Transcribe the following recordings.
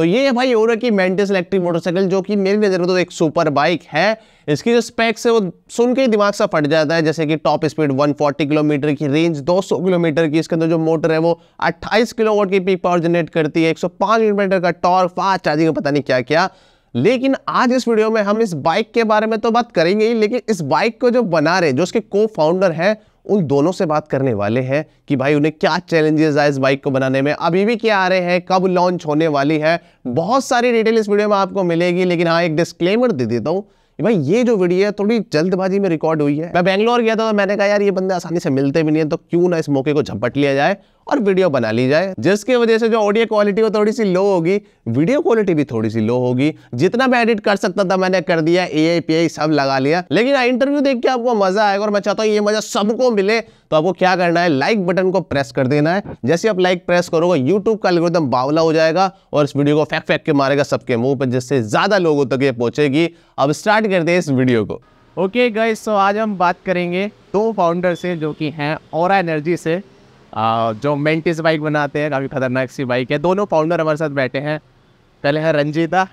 तो ये भाई ओरा की मेंटेस इलेक्ट्रिक मोटरसाइकिल जो कि मेरी नज़र में तो एक सुपर बाइक है इसकी जो स्पेक्स है वो सुन के ही दिमाग सा फट जाता है जैसे कि टॉप स्पीड 140 किलोमीटर की रेंज 200 किलोमीटर की इसके अंदर जो मोटर है वो 28 किलोवाट की पीक पावर जनरेट करती है 105 किलोमीटर का टॉर फास्ट चार्जिंग का पता नहीं क्या क्या लेकिन आज इस वीडियो में हम इस बाइक के बारे में तो बात करेंगे ही लेकिन इस बाइक को जो बना रहे जो उसके को फाउंडर हैं उन दोनों से बात करने वाले हैं कि भाई उन्हें क्या चैलेंजेस आए इस बाइक को बनाने में अभी भी क्या आ रहे हैं कब लॉन्च होने वाली है बहुत सारी डिटेल इस वीडियो में आपको मिलेगी लेकिन हाँ एक डिस्क्लेमर दे देता हूँ भाई ये जो वीडियो है थोड़ी जल्दबाजी में रिकॉर्ड हुई है मैं बैंगलोर गया था तो मैंने कहा यार ये बंदे आसानी से मिलते भी नहीं है तो क्यों ना इस मौके को झपट लिया जाए और वीडियो बना ली जाए जिसकी वजह से जो ऑडियो क्वालिटी वो थोड़ी सी लो होगी वीडियो क्वालिटी भी थोड़ी सी लो होगी जितना मैं एडिट कर सकता था मैंने कर दिया ए आई सब लगा लिया लेकिन इंटरव्यू हाँ, देख के आपको मजा आएगा और मैं चाहता हूँ ये मजा सबको मिले तो आपको क्या करना है लाइक बटन को प्रेस कर देना है जैसे आप लाइक प्रेस करोगे यूट्यूब का एकदम बावला हो जाएगा और इस वीडियो को फेंक फेंक के मारेगा सबके मुंह पर जिससे ज़्यादा लोगों तक ये पहुंचेगी अब स्टार्ट करते हैं इस वीडियो को ओके गाइस तो आज हम बात करेंगे दो फाउंडर से जो कि हैं और एनर्जी से जो मेंटिस बाइक बनाते हैं काफ़ी ख़तरनाक सी बाइक है दोनों फाउंडर हमारे साथ बैठे हैं पहले हैं रंजीता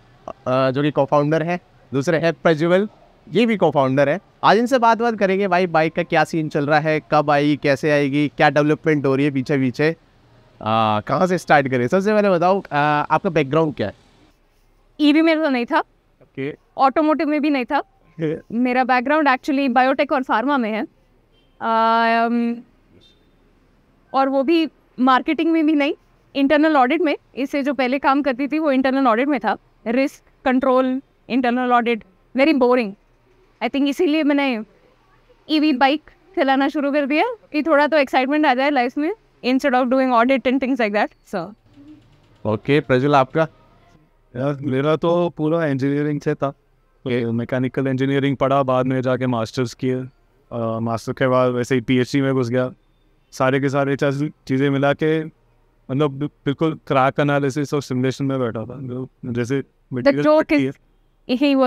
जो कि को फाउंडर है दूसरे है प्रज्वल ये भी को फाउंडर है आज इनसे बात बात करेंगे भाई बाइक का क्या सीन चल रहा है कब आई कैसे आएगी क्या डेवलपमेंट हो रही है पीछे पीछे कहाँ से स्टार्ट करें सबसे पहले बताओ आपका बैकग्राउंड क्या है ईवी मेरे तो नहीं था ऑटोमोटिव okay. में भी नहीं था मेरा बैकग्राउंड एक्चुअली बायोटेक और फार्मा में है um, और वो भी मार्केटिंग में भी नहीं इंटरनल ऑडिट में इससे जो पहले काम करती थी वो इंटरनल ऑडिट में था risk control internal audit very boring I think इसीलिए मैंने ईवी e बाइक चलाना शुरू कर दिया कि थोड़ा तो एक्साइटमेंट आ जाए लाइफ में instead of doing audit and things like that so okay Prajwal आपका यार मेरा तो पूरा इंजीनियरिंग से था मैकेनिकल इंजीनियरिंग तो पढ़ा बाद में जाके मास्टर्स किए मास्टर के बाद वैसे ही पीएचडी में घुस गया सारे के सारे चीज़ें मिला के मतलब बिल्कुल क्रैक एनालिसिस और सिमुलेशन में बैठा था जैसे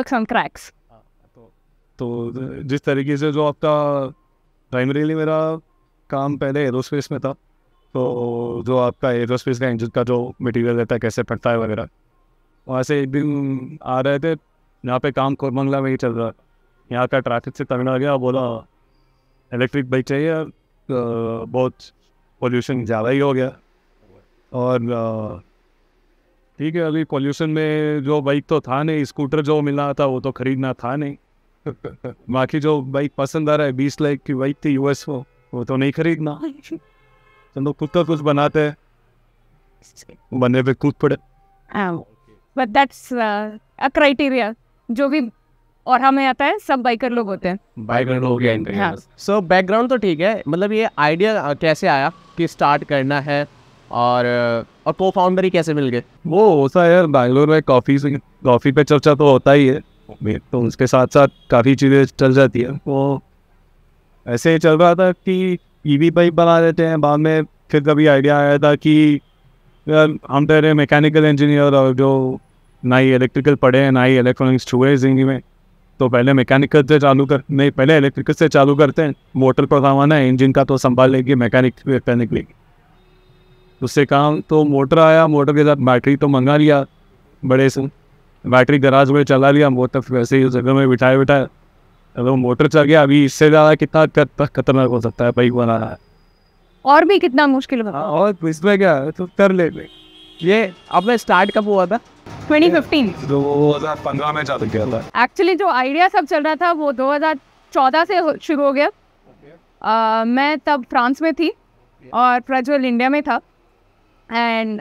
हाँ, तो, तो जिस तरीके से जो आपका प्राइमरीली मेरा काम पहले एरोस्पेस में था तो जो आपका एरोस्पेस का इंजन का जो मटेरियल रहता है कैसे फटता है वगैरह वहाँ से एक दिन आ रहे थे यहाँ पे काम कोरमंगला में ही चल रहा यहाँ का ट्रैफिक से तंगड़ा गया बोला इलेक्ट्रिक बाइक चाहिए बहुत पोल्यूशन ज़्यादा ही हो गया और ठीक है अभी पोल्यूशन में जो बाइक तो था नहीं स्कूटर जो मिला था वो तो खरीदना था नहीं बाकी जो बाइक पसंद आ रहा है बीस लाख की बाइक थी यूएस वो वो तो नहीं खरीदना हम लोग खुद तो कुछ बनाते हैं बनने पे कूद पड़े बट दैट्स अ क्राइटेरिया जो भी और हमें आता है सब बाइकर लोग होते हैं बाइकर लोग सो बैकग्राउंड हाँ। तो ठीक है मतलब ये आइडिया कैसे आया कि स्टार्ट करना है और और को फाउंडर ही कैसे मिल गए वो होता है यार बैंगलोर में कॉफ़ी कॉफ़ी पे चर्चा तो होता ही है तो उसके साथ साथ काफ़ी चीज़ें चल जाती है वो ऐसे चल रहा था कि ई वी बाइक बना देते हैं बाद में फिर कभी आइडिया आया था कि यार हम तो मैकेनिकल इंजीनियर और जो ना ही इलेक्ट्रिकल पढ़े हैं ना ही इलेक्ट्रॉनिक्स छुए जिंदगी में तो पहले मैकेनिकल से चालू कर नहीं पहले इलेक्ट्रिकल से चालू करते हैं मोटर पर सामान है इंजन का तो संभाल लेंगे मैकेनिक मैकेनिक लेंगे उससे काम तो मोटर आया मोटर के साथ बैटरी तो मंगा लिया बड़े से बैटरी गराज में चला लिया मोटर तो वैसे ही जगह में बिठाए बिठाए अगर मोटर चल गया अभी इससे ज़्यादा कितना खतरनाक हो सकता है बाइक रहा है और भी कितना मुश्किल हाँ, और इसमें क्या तो कर ले ये अब स्टार्ट कब हुआ था 2015 2015 में चालू किया था एक्चुअली जो आइडिया सब चल रहा था वो 2014 से शुरू हो गया okay. uh, मैं तब फ्रांस में थी yeah. और प्रज्वल इंडिया में था एंड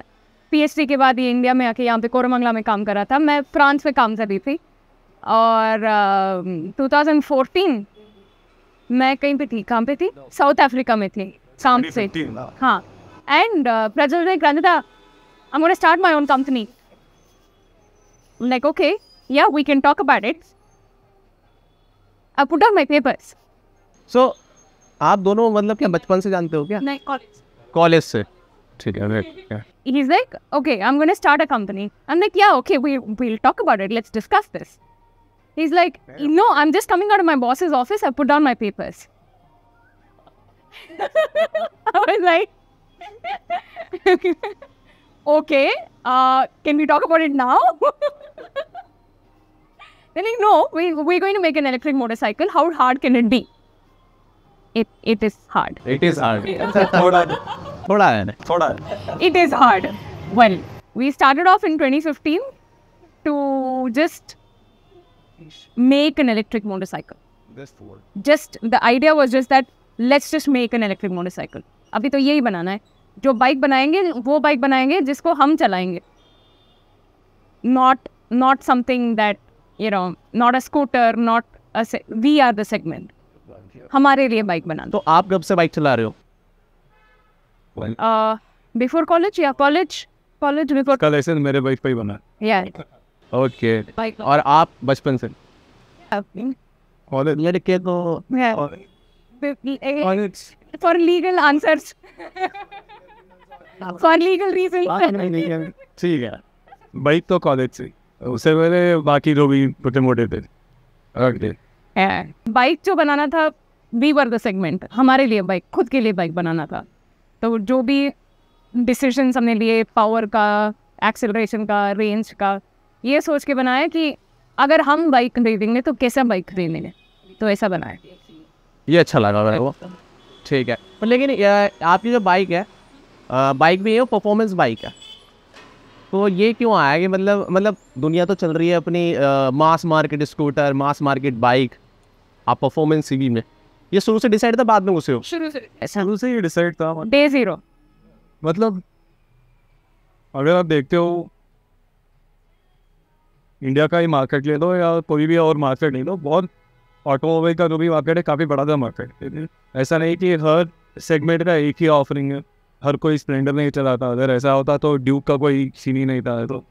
पीएचडी के बाद ये इंडिया में आके यहाँ पे कोरमंगला में काम कर रहा था मैं फ्रांस में काम कर रही थी और uh, 2014 मैं कहीं पे थी कहाँ पे थी साउथ no. अफ्रीका में थी काम से हाँ एंड uh, प्रज्वल ने कहा था I am gonna start my own company like, okay, yeah, we can talk about it. I put down my papers. So, आप दोनों मतलब क्या बचपन से जानते हो क्या? नहीं कॉलेज. कॉलेज से. He's like, okay, I'm gonna start a company. I'm like, yeah, okay, we we'll talk about it. Let's discuss this. He's like, no, I'm just coming out of my boss's office. I put down my papers. I was like, okay, uh, can we talk about it now? They're like, no, we, we're going to make an electric motorcycle. How hard can it be? It, it is hard. It is hard. It is hard. Well, we started off in 2015 to just make an electric motorcycle. Just the idea was just that let's just make an electric motorcycle. अभी तो यही बनाना है जो bike बनाएंगे वो bike बनाएंगे जिसको हम चलाएंगे not not something that you know not a scooter not a se- we are the हमारे लिए बाइक बना तो आप कब से बाइक चला रहे हो बिफोर कॉलेज uh, या कॉलेज कॉलेज बिफोर कलेक्शन मेरे बाइक पे ही बना या ओके और आप बचपन से कॉलेज लड़के तो for legal answers for legal reason ठीक है बाइक तो कॉलेज से उससे पहले बाकी लोग भी छोटे मोटे थे बाइक जो बनाना था वी वर द सेगमेंट हमारे लिए बाइक खुद के लिए बाइक बनाना था तो जो भी डिसीजन हमने लिए पावर का एक्सेलरेशन का रेंज का ये सोच के बनाया कि अगर हम बाइक खरीदेंगे तो कैसा बाइक खरीदेंगे तो ऐसा बनाया ये अच्छा लगा रहा है वो ठीक है पर लेकिन आपकी जो बाइक है बाइक भी है परफॉर्मेंस बाइक है तो ये क्यों आया कि मतलब मतलब दुनिया तो चल रही है अपनी आ, mass market scooter mass market bike आप परफॉर्मेंस सीवी में ये शुरू से डिसाइड था बाद में घुसे हो शुरू से शुरू से ही डिसाइड था डे जीरो मतलब अगर आप देखते हो इंडिया का ही मार्केट ले लो या कोई भी और मार्केट ले लो बहुत ऑटोमोबाइल का जो भी मार्केट है काफ़ी बड़ा था मार्केट ऐसा नहीं कि हर सेगमेंट का एक ही ऑफरिंग है हर कोई स्प्लेंडर नहीं चलाता अगर ऐसा होता तो ड्यूक का कोई सीन ही नहीं था तो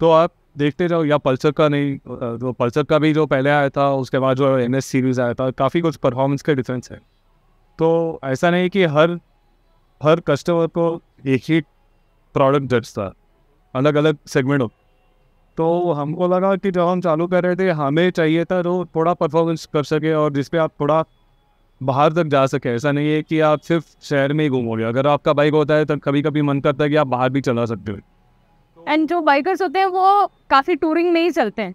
तो आप देखते जाओ या पल्सर का नहीं तो पल्सर का भी जो पहले आया था उसके बाद जो एन सीरीज़ आया था काफ़ी कुछ परफॉर्मेंस का डिफरेंस है तो ऐसा नहीं कि हर हर कस्टमर को एक ही प्रोडक्ट जज था अलग अलग सेगमेंट तो हमको लगा कि जब हम चालू कर रहे थे हमें चाहिए था जो थोड़ा परफॉर्मेंस कर सके और जिसपे आप थोड़ा बाहर तक जा सके ऐसा नहीं है कि आप सिर्फ शहर में ही घूमोगे अगर आपका बाइक होता है तो कभी कभी मन करता है कि आप बाहर भी चला सकते हो एंड जो बाइकर्स होते हैं वो काफ़ी टूरिंग में ही चलते हैं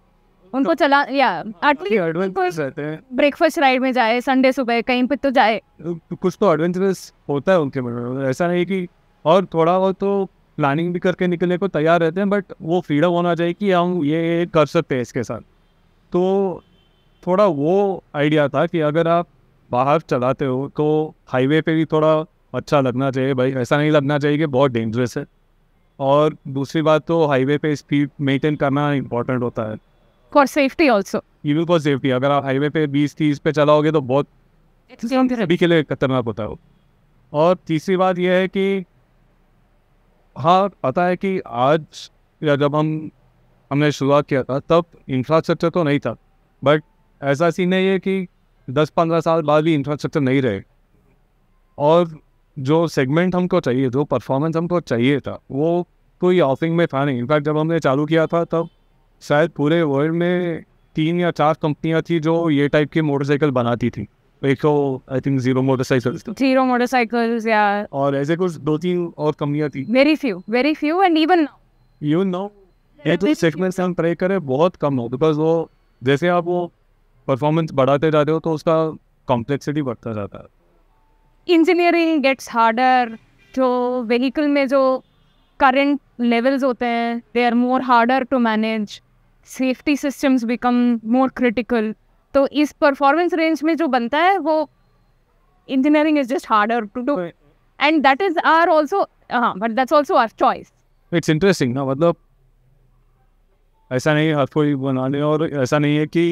उनको तो चला या ब्रेकफास्ट हाँ, राइड में जाए संडे सुबह कहीं पे तो जाए तो कुछ तो एडवेंचरस होता है उनके मन में ऐसा नहीं कि और थोड़ा बहुत तो प्लानिंग भी करके निकलने को तैयार रहते हैं बट वो फ्रीडम होना चाहिए कि हम ये कर सकते हैं इसके साथ तो थोड़ा वो आइडिया था कि अगर आप बाहर चलाते हो तो हाईवे पे भी थोड़ा अच्छा लगना चाहिए भाई ऐसा नहीं लगना चाहिए कि बहुत डेंजरस है और दूसरी बात तो हाईवे पे स्पीड मेंटेन करना इम्पोर्टेंट होता है for safety also even for safety अगर आप हाईवे पे बीस तीस पे चलाओगे तो बहुत सभी के लिए खतरनाक होता हो और तीसरी बात यह है कि हाँ पता है कि आज या जब हम हमने शुरुआत किया था तब इंफ्रास्ट्रक्चर तो नहीं था बट ऐसा सीन है कि दस पंद्रह साल बाद भी इंफ्रास्ट्रक्चर नहीं रहे और जो सेगमेंट हमको चाहिए जो परफॉर्मेंस हमको चाहिए था वो कोई ऑफिंग में था नहीं इनफैक्ट जब हमने चालू किया था तब शायद पूरे वर्ल्ड में तीन या चार कंपनियां थी जो ये टाइप की मोटरसाइकिल बनाती थी एक तो I think zero motorcycles zero motorcycles या और ऐसे कुछ दो तीन और कंपनियां थी very few very few and even you know ये तो सेगमेंट से हम ट्राई करें बहुत कम हो बिकॉज वो जैसे आप वो परफॉर्मेंस बढ़ाते जा रहे हो तो उसका कॉम्प्लेक्सिटी बढ़ता जाता है इंजीनियरिंग गेट्स हार्डर जो व्हीकल में जो करंट लेवल्स होते हैं they are more harder to manage safety systems become more critical तो इस परफॉर्मेंस रेंज में जो बनता है वो engineering is just harder to do and that is our also हाँ but that's also our choice it's interesting ना मतलब ऐसा नहीं हर कोई बनाने और ऐसा नहीं है कि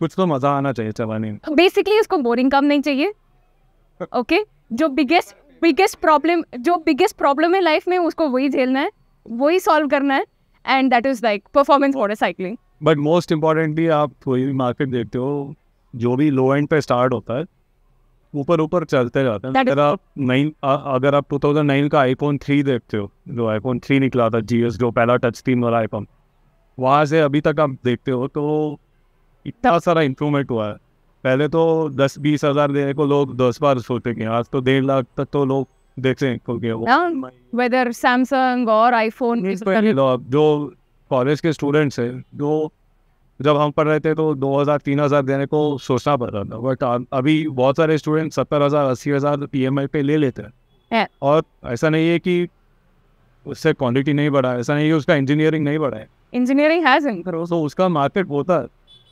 कुछ तो मजा आना चाहिए चलाने में बेसिकली उसको बोरिंग काम नहीं चाहिए ओके okay? जो बिगेस्ट बिगेस्ट प्रॉब्लम जो बिगेस्ट प्रॉब्लम है लाइफ में उसको वही झेलना है वही सॉल्व करना है and that is like performance for cycling but most importantly आप कोई भी मार्केट देखते हो जो भी लो एंड पे स्टार्ट होता है ऊपर ऊपर चलते जाते हैं अगर आप नाइन अगर आप 2009 का आईफोन थ्री देखते हो जो आईफोन थ्री निकला था जीएस जो पहला टच स्क्रीन वाला आईफोन वहाँ से अभी तक आप देखते हो तो इतना सारा इम्प्रूवमेंट हुआ है पहले तो दस बीस हज़ार देने को लोग दस बार सोचते हैं आज तो डेढ़ लाख तक तो लोग देखते हैं क्योंकि वो वेदर हाँ, सैमसंग और आईफोन जो कॉलेज के स्टूडेंट्स हैं जो जब हम पढ़ रहे थे तो दो हज़ार तीन हज़ार देने को सोचना पड़ रहा था बट अभी बहुत सारे स्टूडेंट सत्तर हज़ार अस्सी हज़ार पी एम आई पे ले लेते हैं और ऐसा नहीं है कि उससे क्वालिटी नहीं बढ़ा ऐसा नहीं है उसका इंजीनियरिंग नहीं बढ़ा है इंजीनियरिंग has improved. So उसका market होता है.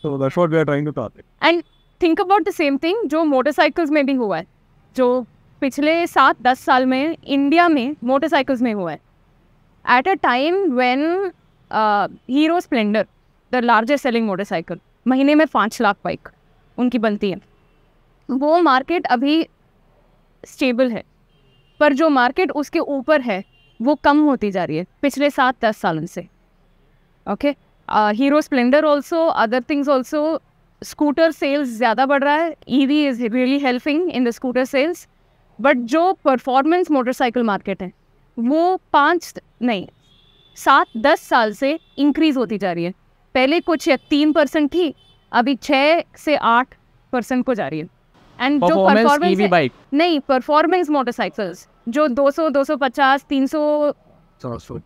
So that's what we are trying to target. And think about the same thing जो मोटरसाइकिल्स में भी हुआ है. जो पिछले सात दस साल में इंडिया में मोटरसाइकिल्स में हुआ है at a time when Hero Splendor the largest selling motorcycle महीने में पाँच लाख बाइक उनकी बनती है वो मार्केट अभी स्टेबल है पर जो मार्केट उसके ऊपर है वो कम होती जा रही है पिछले सात दस सालों से okay Hero Splendor also other things also scooter sales ज़्यादा बढ़ रहा है E V is really helping in the scooter sales but जो परफॉर्मेंस मोटरसाइकिल मार्केट है वो पाँच नहीं सात दस साल से इंक्रीज़ होती जा रही है पहले कुछ तीन परसेंट थी अभी छः से आठ परसेंट को जा रही है एंड जो परफॉर्मेंस e नहीं परफॉर्मेंस मोटरसाइकिल्स जो 200 250 300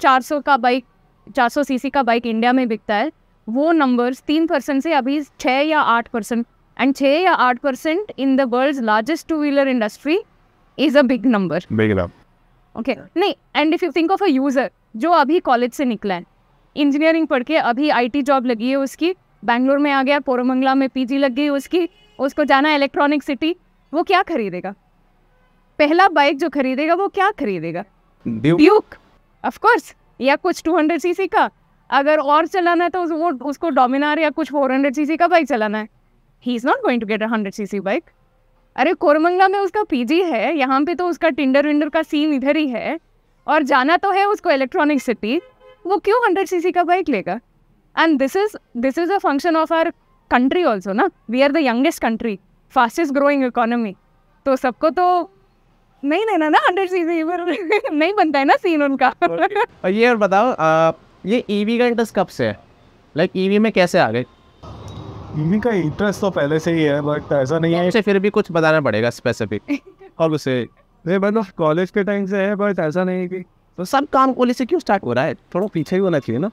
400 का बाइक 400 सीसी का बाइक इंडिया में बिकता है वो नंबर्स तीन परसेंट से अभी छः या आठ परसेंट एंड छः या आठ percent in the world largest two wheeler industry is a big number okay नहीं and if you think of a user जो अभी कॉलेज से निकला है इंजीनियरिंग पढ़ के अभी आईटी जॉब लगी है उसकी बैंगलोर में आ गया पोरमंगला में पीजी लग गई उसकी उसको जाना इलेक्ट्रॉनिक सिटी वो क्या खरीदेगा पहला बाइक जो खरीदेगा वो क्या खरीदेगा ड्यूक ऑफ कोर्स या कुछ 200 सीसी का अगर और चलाना है तो वो उसको डोमिनार या कुछ 400 सीसी का बाइक चलाना है ही is not going to get a hundred C bike अरे कोरमंगला में उसका पीजी है यहाँ पे तो उसका टिंडर विंडर का सीन इधर ही है और जाना तो है उसको इलेक्ट्रॉनिक सिटी वो क्यों हंड्रेड सी का बाइक लेगा and this is this is a function of our country also ना we are the youngest country fastest growing economy तो सबको तो नहीं नहीं ना हंड्रेड सी सीसी नहीं बनता है ना सीन उनका और ये और बताओ आ, ये ईवी e का इंटरेस्ट कब से है लाइक like, ईवी e में कैसे आ गए ईवी e का इंटरेस्ट तो पहले से ही है बट ऐसा नहीं है उसे फिर भी कुछ बताना पड़ेगा स्पेसिफिक और उसे नहीं मतलब कॉलेज के टाइम से है बट ऐसा नहीं कि तो सब काम कॉलेज से क्यों स्टार्ट हो रहा है थोड़ा पीछे ही होना चाहिए ना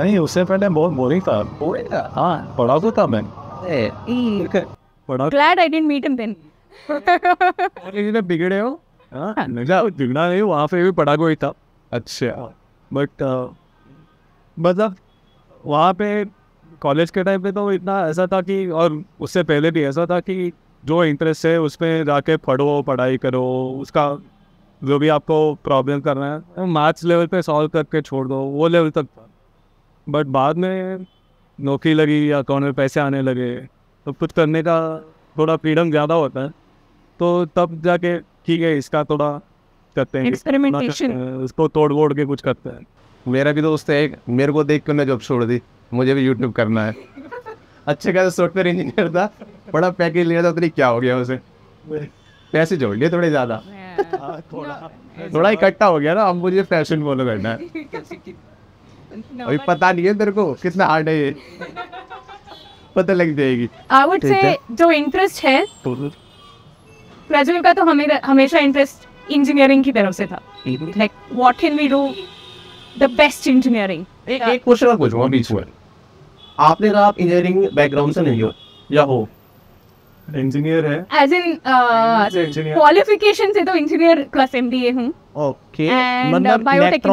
अरे उससे पहले बहुत बोरिंग था बोरिंग था हाँ पढ़ा तो था मैं glad I didn't meet him then जितने बिगड़े हो हाँ, हाँ। बिगड़ा नहीं वहाँ पे भी पड़ा कोई था अच्छा बट हाँ। uh, मतलब वहाँ पे कॉलेज के टाइम पे तो इतना ऐसा था कि और उससे पहले भी ऐसा था कि जो इंटरेस्ट है उसमें जाके पढ़ो पढ़ाई करो उसका जो भी आपको प्रॉब्लम करना है मैथ्स तो लेवल पे सॉल्व करके छोड़ दो वो लेवल तक था बट बाद में नौकरी लगी या अकाउंट में पैसे आने लगे तो कुछ करने का थोड़ा फ्रीडम ज़्यादा होता है तो तब जाके ठीक है इसका थोड़ा करते हैं एक्सपेरिमेंटेशन उसको तोड़ वोड़ के कुछ करते हैं मेरा भी दोस्त है मेरे को देख के उन्हें जॉब छोड़ दी मुझे भी यूट्यूब करना है अच्छे खासा सॉफ्टवेयर इंजीनियर था बड़ा पैकेज लिया था उतनी क्या हो गया उसे पैसे जोड़ लिए थोड़े ज़्यादा हाँ, थोड़ा थोड़ा इकट्ठा हो गया ना अब मुझे फैशन फॉलो करना है अभी पता नहीं है तेरे को कितना हार्ड है ये पता लग जाएगी आई वुड से जो इंटरेस्ट है तो- ग्रेजुएट का तो हमें हमेशा इंटरेस्ट इंजीनियरिंग की तरफ से था like what can we do the best engineering एक एक क्वेश्चन और पूछूंगा बीच में आपने कहा आप इंजीनियरिंग बैकग्राउंड से नहीं हो या हो इंजीनियर है एज इन क्वालिफिकेशन से तो इंजीनियर क्लास एमबीए हूं ओके मतलब बायोटेक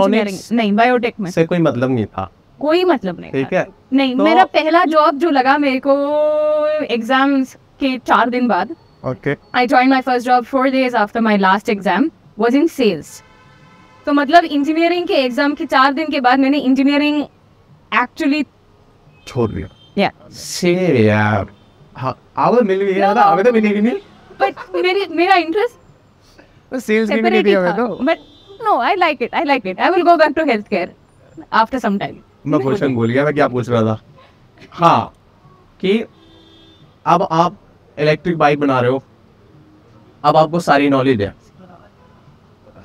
नहीं बायोटेक में से कोई मतलब नहीं था कोई मतलब नहीं ठीक है नहीं तो, मेरा पहला जॉब जो लगा मेरे को एग्जाम्स के चार दिन बाद Okay. I joined my first job four days after my last exam was in sales. तो मतलब इंजीनियरिंग के एग्जाम के चार दिन के बाद मैंने इंजीनियरिंग एक्चुअली छोड़ दिया या सेम यार हाँ आवे मिल गया तो तो था आवे तो मिलेगी नहीं बट मेरी मेरा इंटरेस्ट सेल्स में भी दिया हुआ तो but no I like it I like it I will go back to health care after some time मैं क्वेश्चन बोल गया मैं क्या पूछ रहा था हाँ कि अब आप इलेक्ट्रिक बाइक बना रहे हो अब आपको सारी नॉलेज है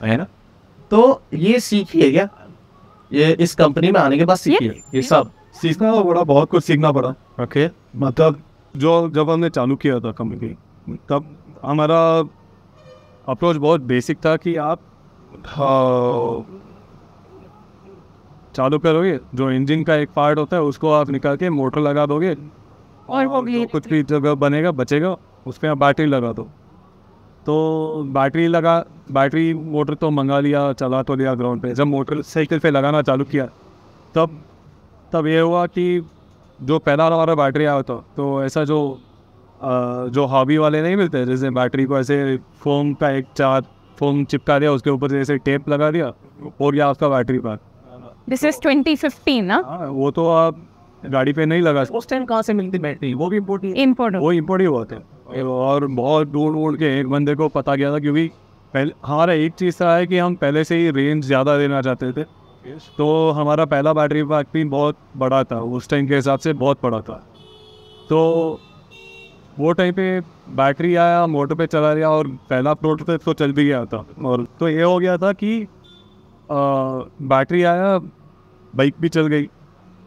है ना तो ये सीखिए क्या ये इस कंपनी में आने के बाद सीखिए ये, ये सब सीखना तो बड़ा बहुत कुछ सीखना पड़ा ओके okay. मतलब जो जब हमने चालू किया था कंपनी तब हमारा अप्रोच बहुत बेसिक था कि आप हाँ, चालू करोगे जो इंजन का एक पार्ट होता है उसको आप निकाल के मोटर लगा दोगे और वो भी कुछ भी जगह बनेगा बचेगा उसमें आप बैटरी लगा दो तो बैटरी लगा बैटरी मोटर तो मंगा लिया चला तो लिया ग्राउंड पे जब मोटर साइकिल पे लगाना चालू किया तब तब ये हुआ कि जो पहला हमारा बैटरी आया था तो ऐसा जो आ, जो हॉबी वाले नहीं मिलते जैसे बैटरी को ऐसे फोम का एक चार फोम चिपका दिया उसके ऊपर जैसे टेप लगा दिया और गया आपका बैटरी पर दिस इज फिफ्टीन ना हाँ, वो तो आप गाड़ी पे नहीं लगा उस टाइम कहाँ से मिलती बैटरी वो भी इम्पोर्टेंट इम्पोर्ट वो इम्पोर्ट ही होते हैं और बहुत दूर दूर के एक बंदे को पता गया था क्योंकि पहले हमारा एक चीज़ था है कि हम पहले से ही रेंज ज़्यादा देना चाहते थे तो हमारा पहला बैटरी पैक भी बहुत बड़ा था उस टाइम के हिसाब से बहुत बड़ा था तो वो टाइम पे बैटरी आया मोटर पे चला गया और पहला प्रोटोटाइप तो चल भी गया था और तो ये हो गया था कि आ, बैटरी आया बाइक भी चल गई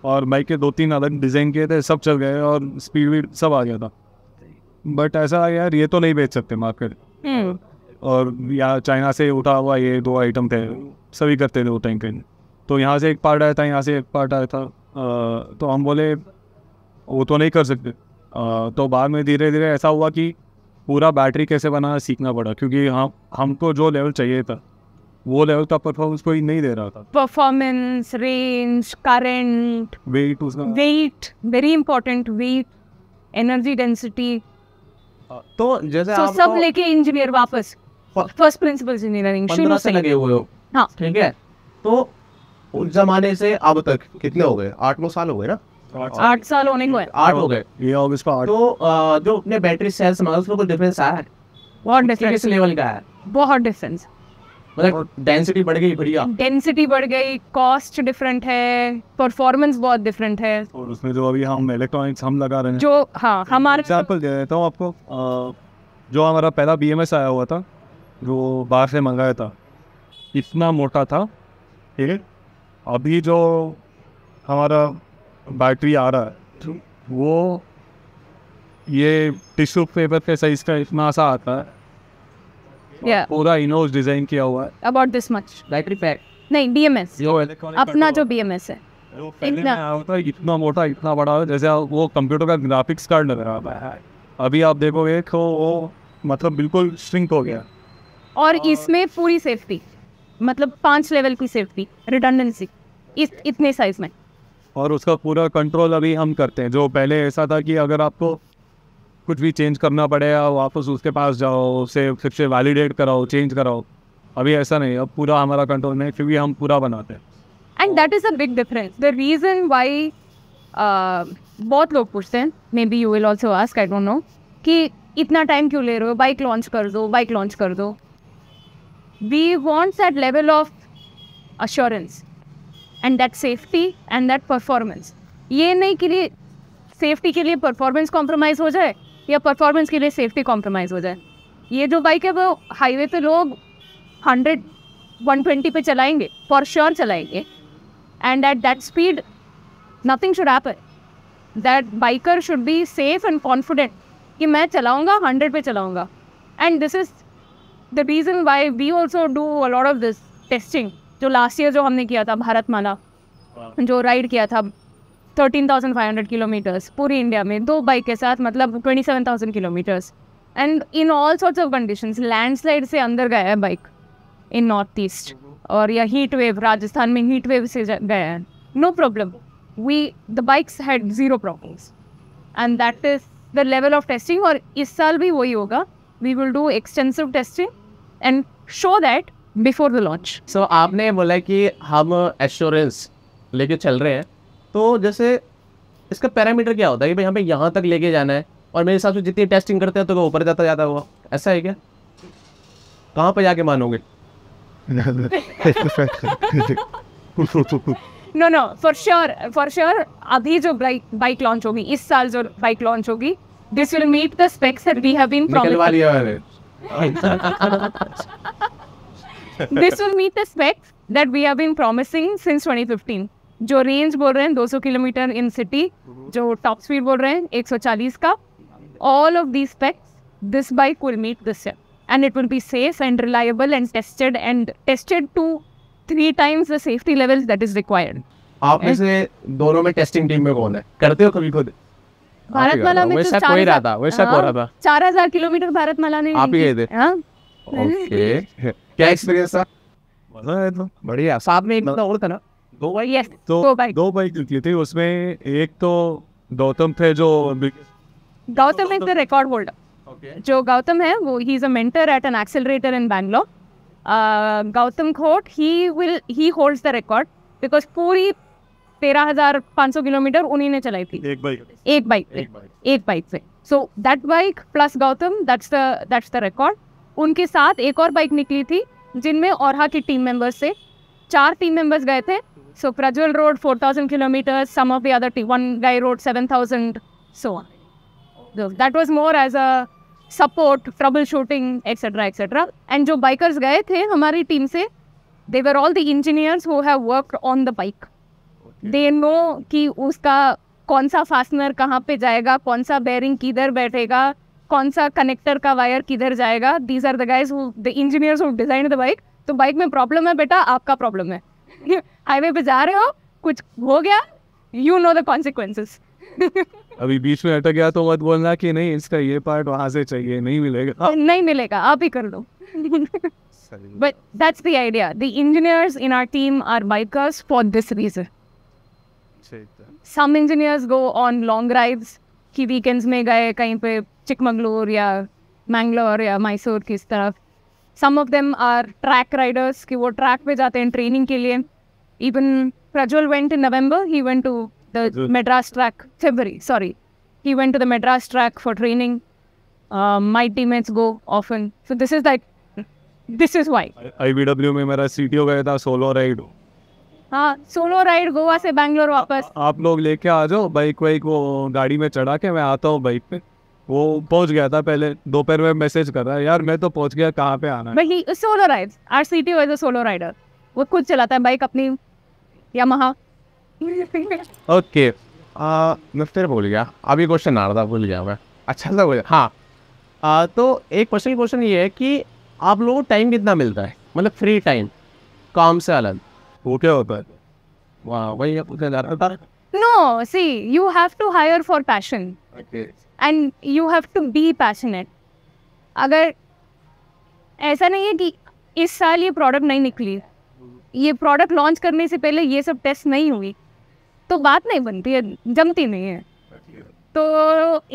और बाइक के दो तीन अलग डिज़ाइन किए थे सब चल गए और स्पीड वीड सब आ गया था बट ऐसा यार ये तो नहीं बेच सकते मार्केट हम्म। और या चाइना से उठा हुआ ये दो आइटम थे सभी करते थे वो टाइम कहीं तो यहाँ से एक पार्ट आया था यहाँ से एक पार्ट आया था आ, तो हम बोले वो तो नहीं कर सकते आ, तो बाद में धीरे धीरे ऐसा हुआ कि पूरा बैटरी कैसे बनाना सीखना पड़ा क्योंकि हम हमको जो लेवल चाहिए था वो लेवल का परफॉर्मेंस कोई नहीं दे रहा था परफॉर्मेंस रेंज करंट वेट उसका weight very important weight energy density तो जैसे so, आप सब तो, लेके इंजीनियर वापस फर्स्ट प्रिंसिपल इंजीनियरिंग शुरू से लगे हुए हो हाँ ठीक है तो उस जमाने से अब तक कितने हो गए आठ नौ साल हो गए ना आठ साल होने को आठ हो गए ये ऑगस्ट का तो जो अपने बैटरी सेल्स में कोई डिफरेंस आया है बहुत डिफरेंस लेवल का है बहुत डिफरेंस मतलब डेंसिटी बढ़ गई बढ़िया डेंसिटी बढ़ गई कॉस्ट डिफरेंट है परफॉर्मेंस बहुत डिफरेंट है और उसमें जो अभी हम इलेक्ट्रॉनिक्स हम लगा रहे हैं जो हाँ हमारे एग्जाम्पल दे देता हूँ आपको जो हमारा पहला बी आया हुआ था जो बाहर से मंगाया था इतना मोटा था ठीक है अभी जो हमारा बैटरी आ रहा है वो ये टिश्यू पेपर के साइज़ का इतना सा आता है yeah. पूरा इनोज डिजाइन किया हुआ है about this much battery pack नहीं बीएमएस अपना जो बीएमएस है इतना होता है इतना मोटा इतना बड़ा है जैसे वो कंप्यूटर का ग्राफिक्स कार्ड नजर आ रहा है अभी आप देखोगे तो वो मतलब बिल्कुल श्रिंक हो गया और इसमें पूरी सेफ्टी मतलब पांच लेवल की सेफ्टी रिडंडेंसी इस इतने साइज में और उसका पूरा कंट्रोल अभी हम करते हैं जो पहले ऐसा था कि अगर आपको कुछ भी चेंज करना पड़ेगा वापस उसके पास जाओ उसे फिर से वैलिडेट कराओ चेंज कराओ अभी ऐसा नहीं अब पूरा हमारा कंट्रोल नहीं फिर भी हम पूरा बनाते हैं and that is a big difference the reason why बहुत लोग पूछते हैं maybe you will also ask I don't know कि इतना टाइम क्यों ले रहे हो बाइक लॉन्च कर दो बाइक लॉन्च कर दो we wants that level of assurance and that safety and that performance ये नहीं के लिए सेफ्टी के लिए परफॉर्मेंस कॉम्प्रोमाइज़ हो जाए या परफॉर्मेंस के लिए सेफ्टी कॉम्प्रोमाइज़ हो जाए ये जो बाइक है वो हाईवे पे लोग हंड्रेड वन ट्वेंटी पे चलाएंगे फॉर श्योर sure चलाएंगे and at that speed nothing should happen that biker should be safe and confident कि मैं चलाऊंगा हंड्रेड पे चलाऊंगा and this is the reason why we also do a of this testing जो last year जो हमने किया था भारत माला wow. जो राइड किया था thirteen thousand five hundred kilometres पूरी इंडिया में दो बाइक के साथ मतलब twenty seven thousand kilometres and in all sorts of conditions landslide से अंदर गया है बाइक इन नॉर्थ ईस्ट और या हीट वेव राजस्थान में हीट वेव से गया है no problem we the bikes had zero problems and that is the level of testing और इस साल भी वही होगा we will do extensive testing and show that before the launch so आपने बोला कि हम एश्योरेंस लेके चल रहे हैं तो जैसे इसका पैरामीटर क्या होता है कि भाई हमें यहाँ तक लेके जाना है और मेरे हिसाब से जितनी टेस्टिंग करते हैं तो वो ऊपर जाता जाता हुआ ऐसा है क्या कहाँ पर जाके मानोगे no no for sure for sure अभी जो बाइक लॉन्च होगी इस साल जो बाइक लॉन्च होगी this will meet the specs that we have been promising this will meet the specs that we have been promising since 2015 जो range बोल रहे हैं 200 किलोमीटर इन सिटी हम्म। जो टॉप स्पीड बोल रहे हैं 140 का all of the specs this bike will meet this year and it will be safe and reliable and tested and tested two three times the safety levels that is required आप में से दोनों में testing team में कौन है करते हो कभी खुद भारत माला में तो कोई रहा था वैसा हो रहा था चार हजार किलोमीटर भारत माला ने आप ही गए थे ओके क्या एक्सपीरियंस था मजा आया तो बढ़िया साथ में एक बंदा और था ना दो बाइक yes, तो दो बाइक दो बाइक निकली थी उसमें एक तो गौतम थे जो Gautam is the record holder जो गौतम है वो he is a mentor at an accelerator in Bangalore Gautam Khot he will he holds the record because पूरी तेरह हजार पाँच सौ किलोमीटर उन्हीं ने चलाई थी एक बाइक एक बाइक से एक बाइक से so that bike plus Gautam that's the that's the record उनके साथ एक और बाइक निकली थी जिनमें और की टीम मेंबर्स से चार टीम मेंबर्स गए थे So Prajwal Road, 4,000 kilometers, some of the other, one guy road 7,000, so on. So that was more as a support troubleshooting etcetera etcetera and जो बाइकर्स गए थे हमारी टीम से they were all the engineers who have work on the bike they know कि उसका कौन सा fastener कहाँ पे जाएगा कौन सा बेयरिंग किधर बैठेगा कौन सा कनेक्टर का वायर किधर जाएगा these are the guys the engineers who design the bike तो बाइक में प्रॉब्लम है बेटा आपका प्रॉब्लम है हाईवे पे जा रहे हो कुछ हो गया यू नो द कॉन्सिक्वेंसेस अभी बीच में अटक गया तो मत बोलना कि नहीं इसका ये पार्ट वहां से चाहिए नहीं मिलेगा नहीं मिलेगा आप ही कर लो but that's the idea the engineers in our team are bikers for this reason some engineers go on long drives कि वीकेंड्स में गए कहीं पे चिकमंगलोर या मैंगलोर या मैसूर किस तरफ some of them are track riders कि वो ट्रैक पे जाते हैं ट्रेनिंग के लिए even Prajwal went in November he went to the Madras track February sorry he went to the Madras track for training my teammates go often so this is like this is why IBW में मेरा CTO गया था solo ride हाँ solo ride Goa से बैंगलोर वापस आ, आप लोग लेके आ जाओ बाइक वाइक वो गाड़ी में चढ़ा के मैं आता हूँ बाइक पे वो पहुंच गया था पहले दोपहर में मैसेज कर रहा है यार मैं तो पहुंच गया कहाँ पे आना है he solo rides our city was a solo rider वो खुद चलाता है बाइक अपनी यामाहा ओके मैं फिर भूल गया अभी क्वेश्चन आ रहा था भूल गया मैं अच्छा सा भूल हाँ आ, तो एक क्वेश्चन क्वेश्चन ये है कि आप लोगों को टाइम कितना मिलता है मतलब फ्री टाइम काम से अलग वो क्या होता है वाह वही जा रहा था no see you have to hire for passion and you have to be passionate अगर ऐसा नहीं है कि इस साल ये प्रोडक्ट नहीं निकली ये प्रोडक्ट लॉन्च करने से पहले ये सब टेस्ट नहीं हुई तो बात नहीं बनती है जमती नहीं है तो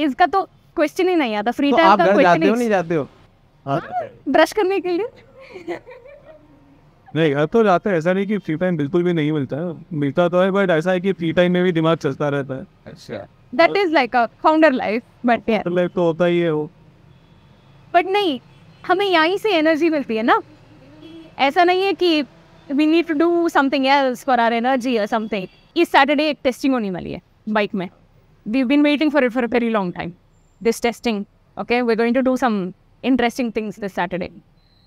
इसका तो क्वेश्चन ही नहीं आता फ्री टाइम तो का क्वेश्चन ही नहीं जाते हो ब्रश हाँ, करने के लिए नहीं घर तो जाते ऐसा नहीं कि फ्री टाइम बिल्कुल भी नहीं मिलता है मिलता तो है बट ऐसा है कि फ्री टाइम में भी दिमाग चलता रहता है अच्छा that is like a founder life but यार लाइफ तो होता ही है वो बट नहीं हमें यहीं से एनर्जी मिलती है ना ऐसा नहीं है कि we need to do something else for our energy और समथिंग इस सैटरडे एक टेस्टिंग होने वाली है बाइक में we been waiting for it for a very long time this testing okay we are going to do some interesting things this Saturday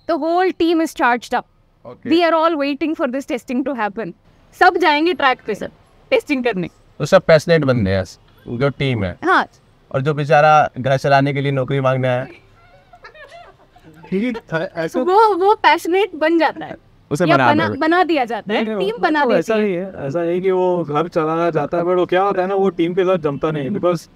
the whole team is charged up we are all waiting for this testing to happen सब जाएंगे track पे sir testing करने तो सब passionate बंदे हैं जो team है हाँ और जो बेचारा घर चलाने के लिए नौकरी मांगने आया वो वो पैशनेट बन जाता है उसे बना, बना, बना दिया जाता है टीम बना देती ऐसा ही है ऐसा नहीं कि वो घर चलाना चाहता है बट वो क्या होता है ना वो टीम के साथ जमता नहीं because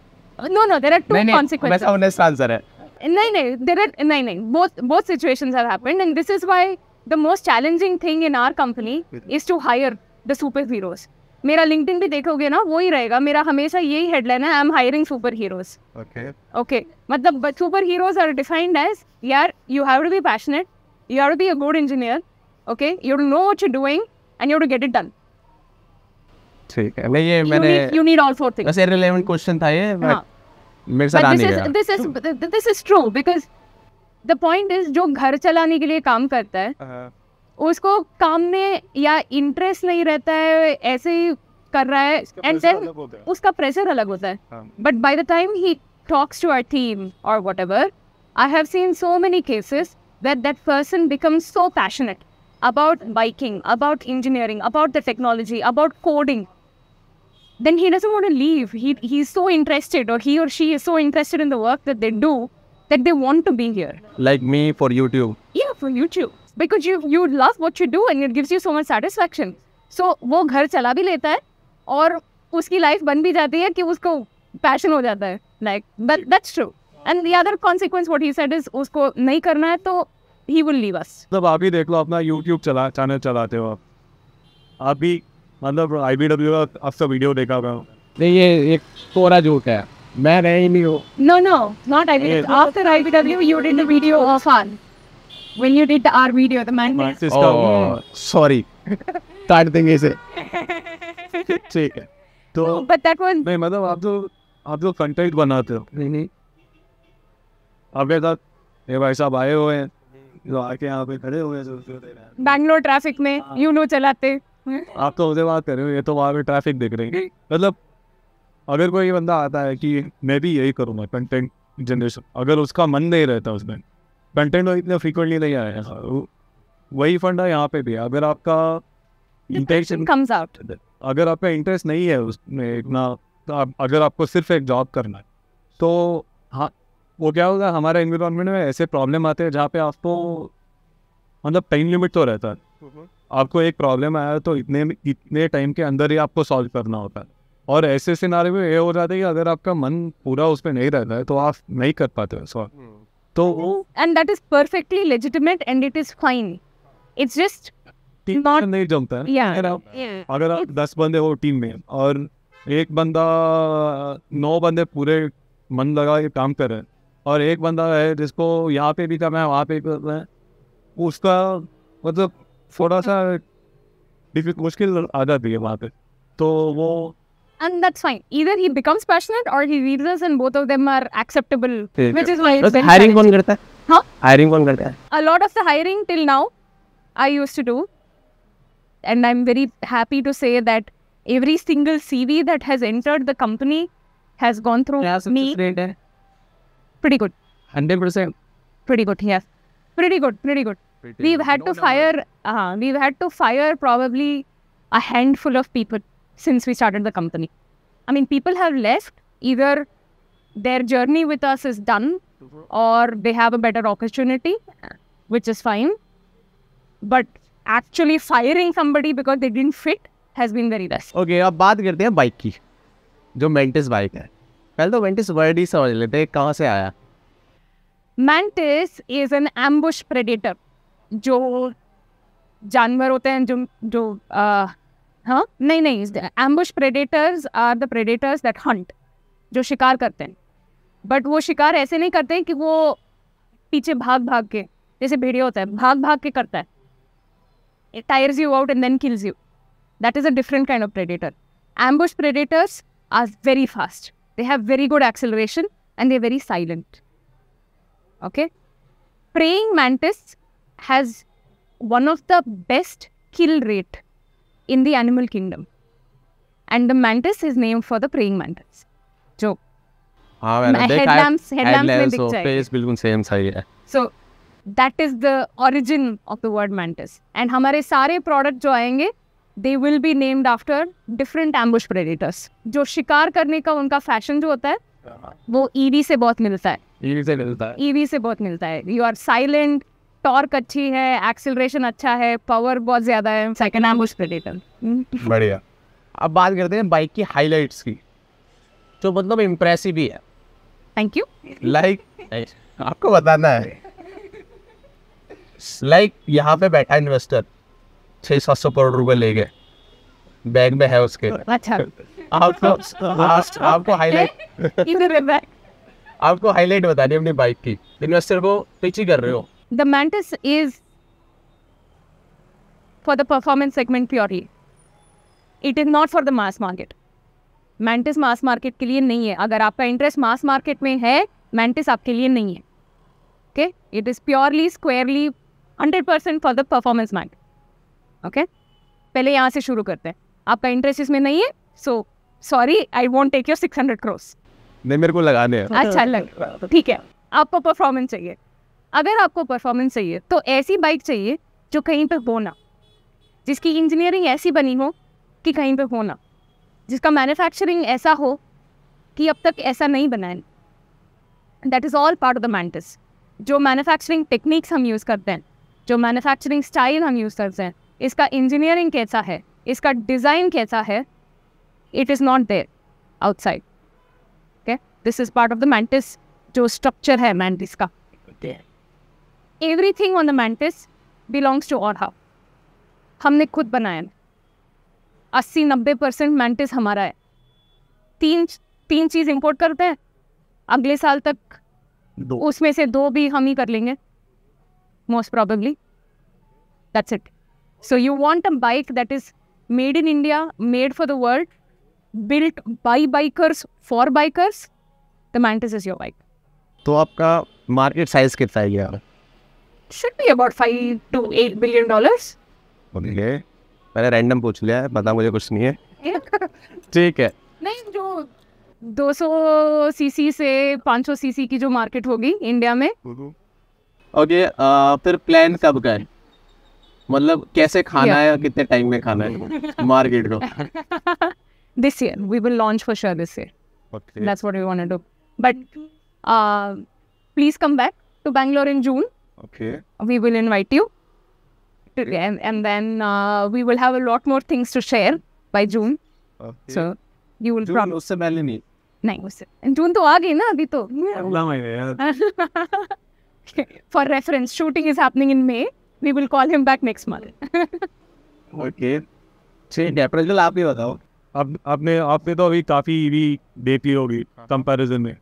no no there are two consequences वैसा ऑनेस्ट आंसर है नहीं नहीं देयर आर नहीं नहीं both both situations have happened and this is why the most challenging thing in our company is to hire the super heroes मेरा LinkedIn भी देखोगे ना वही रहेगा मेरा हमेशा यही हेडलाइन है I am hiring super heroes okay okay मतलब super heroes are defined as यार you have to be passionate you have to be a good engineer okay you know what you doing and you to get it done ठीक है मैं ये मैंने you need all four things वैसे relevant question था ये but हाँ। मेरे साथ आने गया this is this is this is true because the point is जो घर चलाने के लिए काम करता है uh हाँ। -huh. उसको काम में या इंटरेस्ट नहीं रहता है ऐसे ही कर रहा है एंड देन उसका प्रेशर अलग होता है but by the time he talks to our team और whatever I have seen so many cases wait that person become so passionate about biking about engineering about the technology about coding then he doesn't want leave he is so interested और he और she is so interested in the work that they do that they want to be here like me for YouTube YouTube because you you love what you do and it gives you so much satisfaction so वो घर चला भी लेता है और उसकी life बन भी जाती है कि उसको पैशन हो जाता है like but that's true and the other consequence what he set is उसको नहीं करना है तो ही विल लीव अस मतलब आप ही देख लो अपना यूट्यूब चला चैनल चलाते हो आप आप भी मतलब आई बी डब्ल्यू का आपका वीडियो तो देखा हुआ नहीं ये एक कोरा झूठ है मैं नहीं नहीं हूँ no no not I be after I be W you did the video of on when you did the R video, the mantis. Oh, sorry. thing is it. ठीक है तो but that वाज नहीं मतलब आप जो आप जो content बनाते हो नहीं आपके साथ ये भाई साहब आए हुए हैं जो आके यहाँ पे खड़े हुए हैं जो बैंगलोर ट्रैफिक में यू हाँ। नो चलाते आप तो उसे बात कर रहे हो ये तो वहाँ पे ट्रैफिक देख रहे हैं मतलब अगर कोई बंदा आता है कि मैं भी यही करूँगा कंटेंट जनरेशन अगर उसका मन नहीं रहता उसमें कंटेंट इतना फ्रीक्वेंटली नहीं आया हाँ। वही फंड है यहाँ पे भी अगर आपका इंटेंशन कम्स आउट अगर आपका इंटरेस्ट नहीं है उसमें इतना तो आप, अगर आपको सिर्फ एक जॉब करना है तो हाँ वो क्या होगा हमारे इन्वायरमेंट में ऐसे प्रॉब्लम आते हैं जहाँ पे आपको मतलब टाइम लिमिट तो रहता है हम्म। आपको एक प्रॉब्लम आया तो इतने इतने टाइम के अंदर ही आपको सॉल्व करना होता है और ऐसे सिनारे में ये हो जाता है कि अगर आपका मन पूरा उस पर नहीं रहता है तो आप नहीं कर पाते सॉल्व तो and that is perfectly legitimate and it is fine it's just team नहीं जमता है yeah, अगर आप yeah. अगर आप दस बंदे हो टीम में और एक बंदा नौ बंदे पूरे मन लगा के काम कर रहे हैं और एक बंदा है जिसको यहाँ पे भी करना है वहाँ पे भी करना है उसका मतलब थोड़ा सा डिफिक मुश्किल आ जाती है वहाँ पे तो वो and that's fine. Either he becomes passionate or he leaves us, and both of them are acceptable, which is why it's hiring कौन करता है? Hiring कौन करता A lot of the hiring till now, I used to do, and I'm very happy to say that every single CV that has entered the company has gone through yeah, me. Rate, eh? Pretty good. Hundred percent. Pretty good. Yes. Pretty good. Pretty good. Pretty we've good. had no to number. fire. Uh, we've had to fire probably a handful of people since we started the company. I mean, people have left either their journey with us is done or they have a better opportunity, which is fine. But actually firing somebody because they didn't fit has been very less. Okay, अब बात करते हैं bike की जो mantis Mantis bike. पहले तो mantis word ही समझ लेते हैं कहाँ से आया mantis is an ambush predator जो जानवर होते हैं जो जो uh, हाँ नहीं नहीं ambush predators are the predators that hunt जो शिकार करते हैं बट वो शिकार ऐसे नहीं करते हैं कि वो पीछे भाग भाग के जैसे भेड़िया होता है भाग भाग के करता है it tires you out and then kills you that is a different kind of predator ambush predators are very fast they have very good acceleration and they very silent okay praying mantis has one of the best kill rate in the animal kingdom. And the mantis is named for the praying mantis. जो headlamps headlamps में दिख जाएगा. face बिल्कुल same सही है. So that is the origin of the word mantis. And हमारे sare product jo aayenge, they will be named after different ambush predators. जो शिकार करने का उनका fashion जो होता है वो ईवी से बहुत मिलता है ईवी से मिलता है ईवी से बहुत मिलता है यू आर साइलेंट टॉर्क अच्छी है एक्सिलरेशन अच्छा है पावर बहुत ज्यादा है सेकंड एम्बुश प्रेडेटर बढ़िया अब बात करते हैं बाइक की हाइलाइट्स की जो मतलब इम्प्रेसिव ही है थैंक यू लाइक आपको बताना है लाइक like, यहाँ पे बैठा इन्वेस्टर छह सात सौ करोड़ रुपए ले गए बैग में है उसके अच्छा आपको लास्ट आपको हाईलाइट आपको हाईलाइट बतानी दी अपनी बाइक की इन्वेस्टर को पिच ही कर रहे हो the mantis is for the performance segment purely. It is not for the mass market. Mantis mass market के लिए नहीं है अगर आपका इंटरेस्ट मास मार्केट में है मैंटिस आपके लिए नहीं है okay it is purely squarely hundred percent for the performance market okay पहले यहाँ से शुरू करते हैं आपका इंटरेस्ट इसमें नहीं है so sorry I want take your six hundred crores नहीं मेरे को लगाने हैं अच्छा लग ठीक है आपको परफॉर्मेंस चाहिए अगर आपको परफॉर्मेंस चाहिए तो ऐसी बाइक चाहिए जो कहीं पर हो ना जिसकी इंजीनियरिंग ऐसी बनी हो कि कहीं पर हो ना जिसका मैन्युफैक्चरिंग ऐसा हो कि अब तक ऐसा नहीं बनाए that is all part of the mantis जो मैन्युफैक्चरिंग टेक्निक्स हम यूज़ करते हैं जो मैन्युफैक्चरिंग स्टाइल हम यूज़ करते हैं इसका इंजीनियरिंग कैसा है इसका डिज़ाइन कैसा है it is not there outside okay this is part of the mantis जो स्ट्रक्चर है मैंटिस का everything on the mantis belongs to और हाउ हमने खुद बनाया अस्सी नब्बे परसेंट मैंटिस हमारा है तीन तीन चीज़ इंपोर्ट करते हैं अगले साल तक उसमें से दो भी हम ही कर लेंगे most probably that's it so you want a bike that is made in India made for the world built by bikers for bikers the mantis is your bike तो आपका मार्केट साइज कितना है यार should be about five to eight billion dollars. Okay. मैंने random पूछ लिया है पता मुझे कुछ नहीं है ठीक है नहीं जो 200 सीसी से 500 सीसी की जो मार्केट होगी इंडिया में ओके फिर प्लान कब का है मतलब कैसे खाना है कितने टाइम में खाना है मार्केट को this year we will launch for sure this year that's what we want to do but please come back to Bangalore in June okay we will invite you and, and then uh, we will have a lot more things to share by june so you will june usse mele nahi nahi usse june to aa gayi na abhi to agla mahina for reference shooting is happening in may we will call him back next month okay change है प्रज्वल आप बताओ अब आपने आपने तो अभी काफी भी देख होगी कंपैरिजन में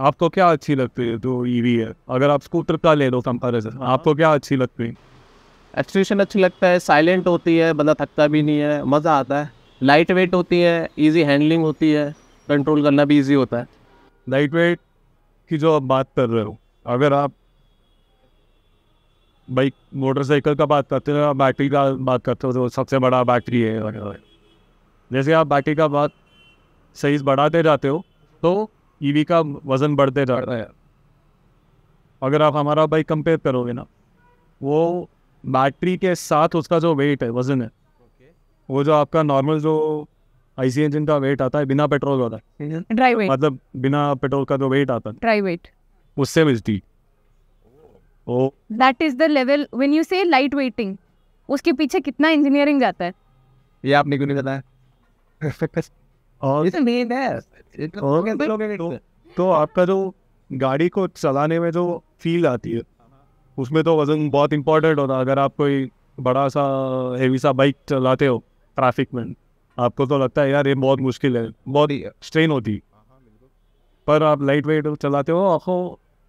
आपको क्या अच्छी लगती है जो ईवी e है अगर आप स्कूटर का ले लो कंपेरिजन हाँ। आपको क्या अच्छी लगती है एक्सट्रीशन अच्छी लगता है साइलेंट होती है बंदा थकता भी नहीं है मज़ा आता है लाइट वेट होती है ईजी हैंडलिंग होती है कंट्रोल करना भी ईजी होता है लाइट वेट की जो आप बात कर रहे हो अगर आप बाइक मोटरसाइकिल का बात करते हो बैटरी का बात करते हो तो सबसे बड़ा बैटरी है जैसे आप बैटरी का बात सही बढ़ाते जाते हो तो ईवी का वज़न बढ़ते जा रहा है अगर आप हमारा बाइक कंपेयर करोगे ना वो बैटरी के साथ उसका जो वेट है वज़न है वो जो आपका नॉर्मल जो आईसी इंजन का वेट आता है बिना पेट्रोल का ड्राई वेट मतलब बिना पेट्रोल का जो वेट आता है ड्राई वेट उससे मिलती oh that is the level when you say light weighting उसके पीछे कितना इंजीनियरिंग जाता है ये आपने क्यों नहीं बताया और इसे मेन तो, तो, तो आपका जो गाड़ी को चलाने में जो फील आती है उसमें तो वजन बहुत इंपॉर्टेंट होता है अगर आप कोई बड़ा सा हेवी सा बाइक चलाते हो ट्रैफिक में आपको तो लगता है यार ये बहुत मुश्किल है बहुत स्ट्रेन होती पर आप लाइट वेट चलाते हो आखो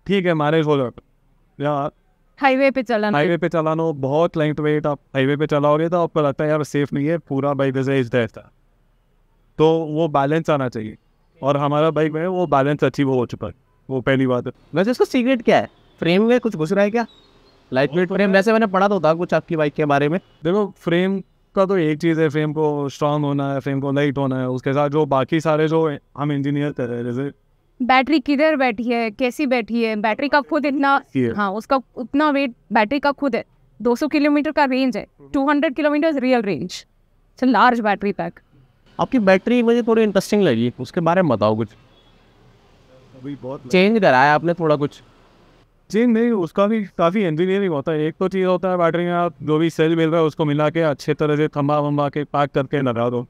ठीक है मैनेज हो जाता या हाईवे पे चलाना हाईवे पे चलाना बहुत लाइट वेट आप हाईवे पे चलाओगे तो आपको लगता है यार सेफ नहीं है पूरा बाइक ऐसे इस तो वो बैलेंस आना चाहिए और हमारा बाइक में वो बैलेंस अचीव हो चुका है वो पहली बात है वैसे इसका सीक्रेट क्या है फ्रेम में कुछ घुस रहा है क्या लाइट वेट फ्रेम वैसे मैंने पढ़ा तो था कुछ आपकी बाइक के बारे में देखो फ्रेम का तो एक चीज़ है फ्रेम को स्ट्रांग होना है फ्रेम को लाइट होना है उसके साथ जो बाकी सारे जो हम इंजीनियर कर रहे हैं जैसे बैटरी किधर बैठी है कैसी बैठी है बैटरी का खुद इतना हाँ उसका उतना वेट बैटरी का खुद है 200 किलोमीटर का रेंज है 200 kilometre real range large battery pack आपकी बैटरी मुझे थोड़ी इंटरेस्टिंग लगी उसके बारे में बताओ कुछ अभी बहुत चेंज कराया आपने थोड़ा कुछ चेंज नहीं उसका भी काफ़ी इंजीनियरिंग होता है एक तो चीज़ होता है बैटरी में आप जो भी सेल मिल रहा है उसको मिला के अच्छे तरह से थम्बा वम्बा के पैक करके लगा दो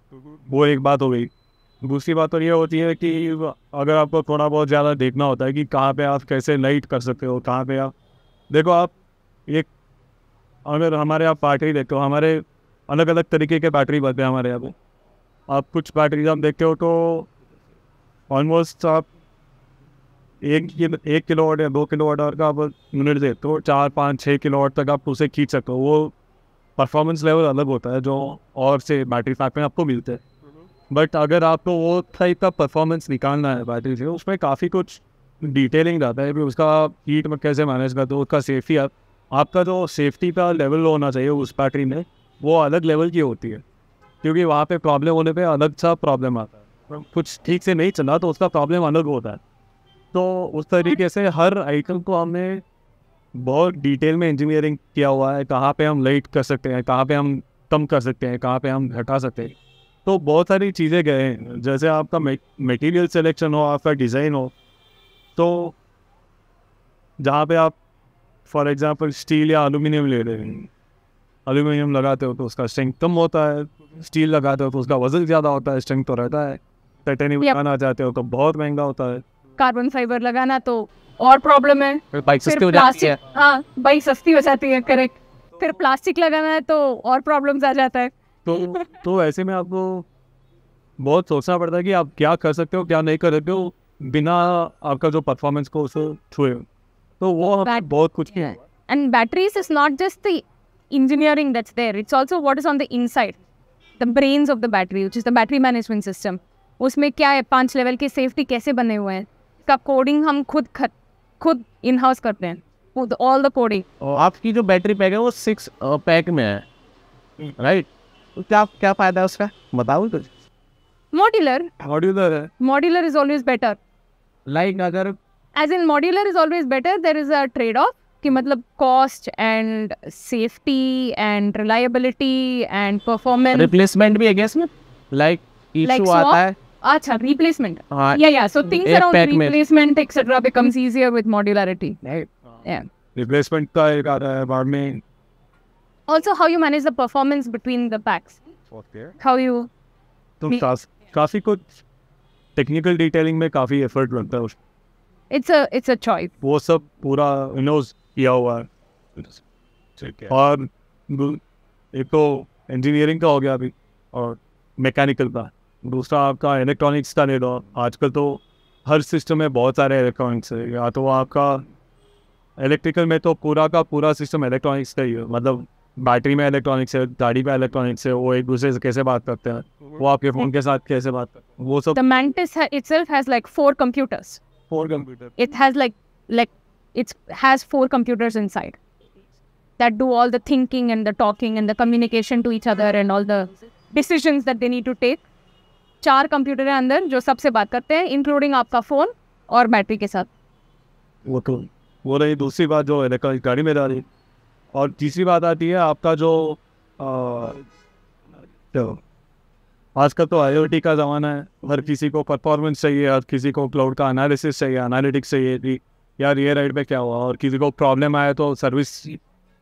वो एक बात हो गई दूसरी बात तो ये होती है कि अगर आपको थोड़ा बहुत ज़्यादा देखना होता है कि कहाँ पे आप कैसे लाइट कर सकते हो कहाँ पे आप देखो आप एक अगर हमारे आप बैटरी देखो हमारे अलग अलग तरीके के बैटरी बनते हैं हमारे यहाँ पे आप कुछ बैटरीज आप देखते हो तो ऑलमोस्ट आप एक एक किलो वाट या दो किलो वाट का आप यूनिट देते हो चार पाँच छः किलो वाट तक आप उसे खींच सकते हो वो परफॉर्मेंस लेवल अलग होता है जो और से बैटरी पैक में आपको मिलते हैं बट हम्म। अगर आपको वो टाइप का परफॉर्मेंस निकालना है बैटरी से उसमें काफ़ी कुछ डिटेलिंग रहता है कि उसका हीट में कैसे मैनेज करते हो उसका सेफ्टी आप आपका जो सेफ्टी का लेवल होना चाहिए उस बैटरी में वो अलग लेवल की होती है क्योंकि वहाँ पे प्रॉब्लम होने पे अलग सा प्रॉब्लम आता है तो कुछ ठीक से नहीं चला तो उसका प्रॉब्लम अलग होता है तो उस तरीके से हर आइटम को हमने बहुत डिटेल में इंजीनियरिंग किया हुआ है कहाँ पे हम लाइट कर सकते हैं कहाँ पे हम कम कर सकते हैं कहाँ पे हम घटा सकते हैं तो बहुत सारी चीज़ें गए हैं जैसे आपका मटेरियल सिलेक्शन हो आपका डिज़ाइन हो तो जहाँ पे आप फॉर एग्ज़ाम्पल स्टील या अल्यूमिनियम ले रहे हैं अल्यूमिनियम लगाते हो तो उसका स्ट्रेंथ कम होता है स्टील लगाते हो तो उसका वजन ज़्यादा होता है स्ट्रेंथ तो रहता है टाइटेनियम लगाना चाहते हो तो बहुत महंगा होता है कार्बन फाइबर लगाना तो और प्रॉब्लम है बाइक हाँ, सस्ती हो जाती है हाँ बाइक सस्ती हो जाती है करेक्ट फिर प्लास्टिक लगाना है तो और प्रॉब्लम्स आ जाता है तो तो ऐसे में आपको बहुत सोचना पड़ता है कि आप क्या कर सकते हो क्या नहीं कर सकते हो बिना आपका जो परफॉर्मेंस को उसे छुए तो वो बहुत कुछ है and batteries is not just the engineering that's there it's also what is on the inside the brains of the battery which is the battery management system उसमें क्या है पांच लेवल के सेफ्टी कैसे बने हुए हैं इसका कोडिंग हम खुद खत, खुद इन हाउस करते हैं ऑल द कोडिंग आपकी जो बैटरी पैक है वो सिक्स पैक में है राइट हम्म। तो क्या क्या फ़ायदा है उसका बताओ कुछ modular modular modular is always better like अगर as in modular is always better there is a trade off कि मतलब cost and safety and reliability and performance replacement भी है क्या इसमें लाइक इशू आता है अच्छा रिप्लेसमेंट या या so things around replacement etcetera becomes easier with modularity right replacement का एक आता है बाद में also how you manage the performance between the packs okay. how you तुम तो काफी कुछ टेक्निकल डिटेलिंग में काफी एफर्ट लगता है उस it's a it's a choice वो सब पूरा यू नो किया हुआ है और एक तो इंजीनियरिंग का हो गया अभी और मैकेनिकल का दूसरा आपका इलेक्ट्रॉनिक्स का ले लो आजकल तो हर सिस्टम में बहुत सारे इलेक्ट्रॉनिक्स है या तो आपका इलेक्ट्रिकल में तो पूरा का पूरा सिस्टम इलेक्ट्रॉनिक्स का ही है मतलब बैटरी में इलेक्ट्रॉनिक्स है गाड़ी में इलेक्ट्रॉनिक्स है वो एक दूसरे से कैसे बात करते हैं वो आपके फोन के साथ कैसे बात करते हैं वो सब the mantis itself has like four computers four computer it has like like it has four computers inside that do all the thinking and the talking and the communication to each other and all the decisions that they need to take चार computer है अंदर जो सबसे बात करते हैं including आपका phone और बैटरी के साथ वो तो वो रही दूसरी बात जो इलेक्ट्रॉनिक गाड़ी में जा रही और तीसरी बात आती है आपका जो आ, तो आजकल तो आई का ज़माना है हर किसी को परफॉर्मेंस चाहिए हर किसी को क्लाउड का एनालिसिस चाहिए एनालिटिक्स चाहिए यार ये राइड पे क्या हुआ और किसी को प्रॉब्लम आया तो सर्विस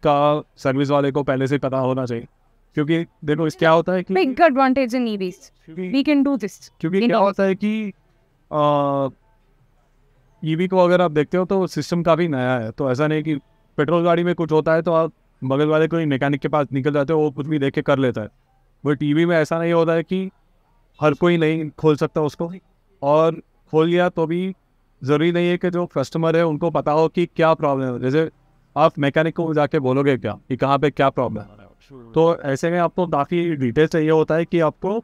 का सर्विस वाले को पहले से पता होना चाहिए क्योंकि देखो इस क्या होता है कि big advantage in EVs we can do this क्योंकि क्या होता है कि ईवी को अगर आप देखते हो तो सिस्टम काफ़ी नया है तो ऐसा नहीं कि पेट्रोल गाड़ी में कुछ होता है तो आप बगल वाले कोई मैकेनिक के पास निकल जाते हो वो कुछ भी देख के कर लेता है बट ईवी में ऐसा नहीं होता है कि हर कोई नहीं खोल सकता उसको और खोल लिया तो भी ज़रूरी नहीं है कि जो कस्टमर है उनको पता हो कि क्या प्रॉब्लम है जैसे आप मैकेनिक को जाके बोलोगे क्या कि कहाँ पे क्या प्रॉब्लम है तो ऐसे में आपको काफ़ी डिटेल चाहिए होता है कि आपको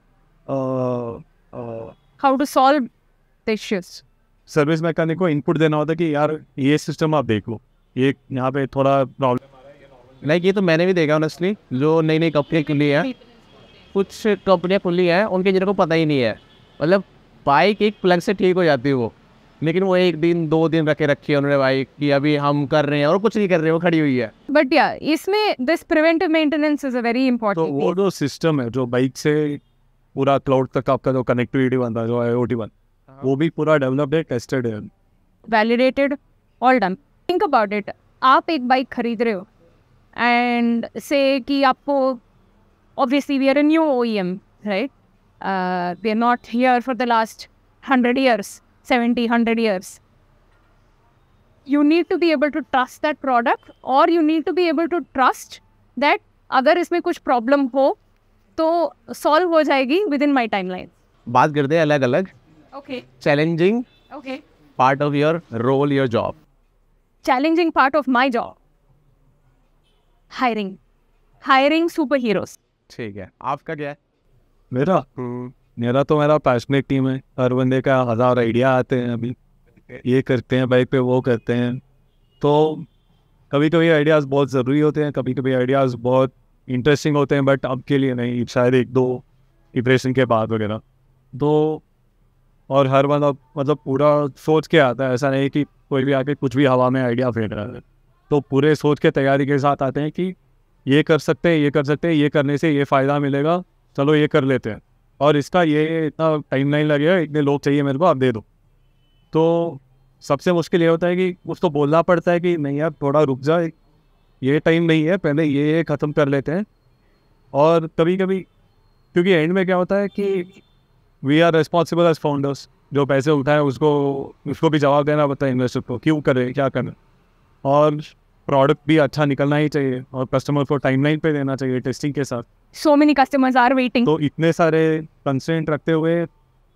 how to solve issues service mechanic को इनपुट देना होता है कि यार ये सिस्टम आप देख लो ये यहाँ पे थोड़ा प्रॉब्लम नहीं ये तो मैंने भी देखा ऑनेस्टली जो नई नई कंपनियाँ खुली है कुछ कंपनियाँ खुली हैं उनके जिनको पता ही नहीं है मतलब बाइक एक प्लग से ठीक हो जाती है वो लेकिन वो एक दिन दो दिन रखे रखी है उन्होंने भाई कि अभी हम कर रहे हैं और कुछ नहीं कर रहे वो खड़ी हुई है बट या इसमें this preventive maintenance is a very important वो जो सिस्टम है जो बाइक से पूरा क्लाउड तक आपका जो कनेक्टिविटी बनता है जो आईओटी बन हाँ। वो भी पूरा डेवलप्ड है टेस्टेड है validated all done think about it आप एक बाइक खरीद रहे हो एंड से कि आपको obviously we are a new OEM right we are not here for the last hundred years 70, 100 years. You need to be able to trust that product or you need to be able to trust that अगर इसमें कुछ problem हो तो solve हो जाएगी within my timeline बात करते हैं अलग अलग okay challenging okay part of your role your job challenging part of my job hiring hiring super heroes ठीक है आपका क्या है मेरा हम्म. मेरा तो मेरा पैशनेट टीम है हर बंदे का हज़ार आइडिया आते हैं अभी ये करते हैं बाइक पे वो करते हैं तो कभी कभी आइडियाज़ बहुत ज़रूरी होते हैं कभी कभी आइडियाज़ बहुत इंटरेस्टिंग होते हैं बट अब के लिए नहीं शायद एक दो डिप्रेशन के बाद वगैरह तो और हर बंदा मतलब पूरा सोच के आता है ऐसा नहीं कि कोई भी आके कुछ भी हवा में आइडिया फेंक रहा है तो पूरे सोच के तैयारी के साथ आते हैं कि ये कर सकते हैं ये कर सकते हैं ये करने से ये फ़ायदा मिलेगा चलो ये कर लेते हैं और इसका ये इतना टाइम लाइन लगेगा इतने लोग चाहिए मेरे को आप दे दो तो सबसे मुश्किल ये होता है कि उसको बोलना पड़ता है कि नहीं यार थोड़ा रुक जा ये टाइम नहीं है पहले ये ये ख़त्म कर लेते हैं और कभी कभी क्योंकि एंड में क्या होता है कि we are responsible as founders जो पैसे उठाए उसको उसको भी जवाब देना पड़ता है इन्वेस्टर को क्यों करें क्या करें और प्रोडक्ट भी अच्छा निकलना ही चाहिए और कस्टमर को टाइमलाइन पे देना चाहिए टेस्टिंग के साथ so many customers are waiting तो इतने सारे कंसेंट रखते हुए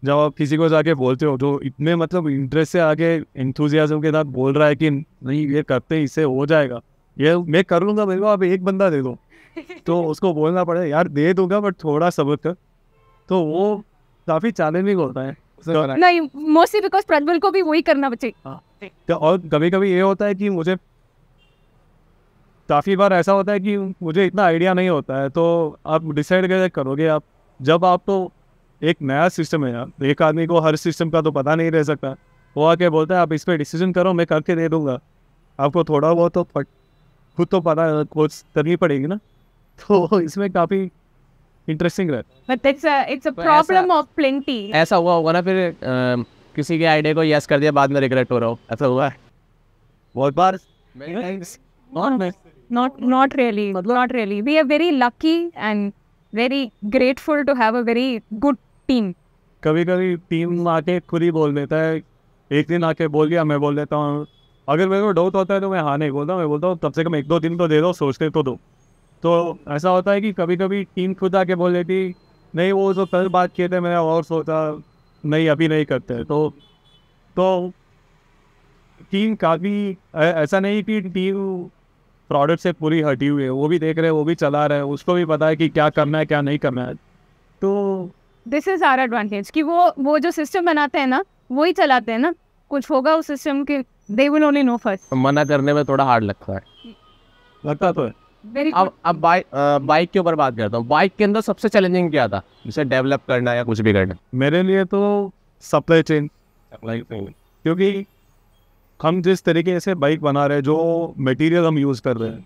जब आप किसी को जाके बोलते हो तो इतने मतलब इंटरेस्ट से आगे इंथुजियाजम के साथ बोल रहा है कि नहीं ये करते हैं इससे हो जाएगा ये मैं कर लूँगा मेरे को आप एक बंदा दे दो तो उसको बोलना पड़ेगा यार दे दूंगा बट थोड़ा सबक कर तो वो काफ़ी चैलेंजिंग होता है नहीं मोस्टली बिकॉज प्रज्वल को भी वही करना बचे हाँ। तो और कभी कभी ये होता है कि मुझे काफ़ी बार ऐसा होता है कि मुझे इतना आइडिया नहीं होता है तो आप डिसाइड कैसे करोगे आप जब आप तो एक नया सिस्टम है यार एक आदमी को हर सिस्टम का तो पता नहीं रह सकता वो आके बोलता है आप इस पर डिसीजन करो मैं करके दे दूंगा आपको थोड़ा बहुत तो खुद तो पता खोज करनी पड़ेगी ना तो इसमें काफ़ी इंटरेस्टिंग रहता बट प्रॉब्लम ऑफ प्लेंटी ऐसा हुआ होगा ना फिर आ, किसी के आइडिया को यस कर दिया बाद में रिग्रेट हो रहा हो ऐसा हुआ है बहुत बार not not really not really we are very lucky and very grateful to have a very good team कभी कभी टीम आके खुद ही बोल देता है एक दिन आके बोल गया मैं बोल देता हूँ अगर मेरे को डाउट होता है तो मैं हाँ नहीं बोलता मैं बोलता हूँ कम से कम एक दो दिन तो दे दो सोचते तो दो तो ऐसा होता है कि कभी कभी टीम खुद आके बोल देती नहीं वो जो तो कल बात किए थे मैंने और सोचा नहीं अभी नहीं करते तो तो टीम काफ़ी ऐसा नहीं कि टीम प्रोडक्ट से पूरी हटी हुई है वो भी देख रहे हैं वो भी चला रहे हैं उसको भी पता है कि क्या करना है क्या नहीं करना है तो दिस इज आर एडवांटेज कि वो वो जो सिस्टम बनाते हैं ना वो ही चलाते हैं ना कुछ होगा उस सिस्टम के they will only know first मना करने में थोड़ा हार्ड लगता है लगता तो है अब अब बाइक बाइक के ऊपर बात करता हूँ बाइक के अंदर सबसे चैलेंजिंग क्या था जिसे डेवलप करना या कुछ भी करना मेरे लिए तो सप्लाई चेन क्योंकि हम जिस तरीके से बाइक बना रहे हैं जो मटेरियल हम यूज़ कर रहे हैं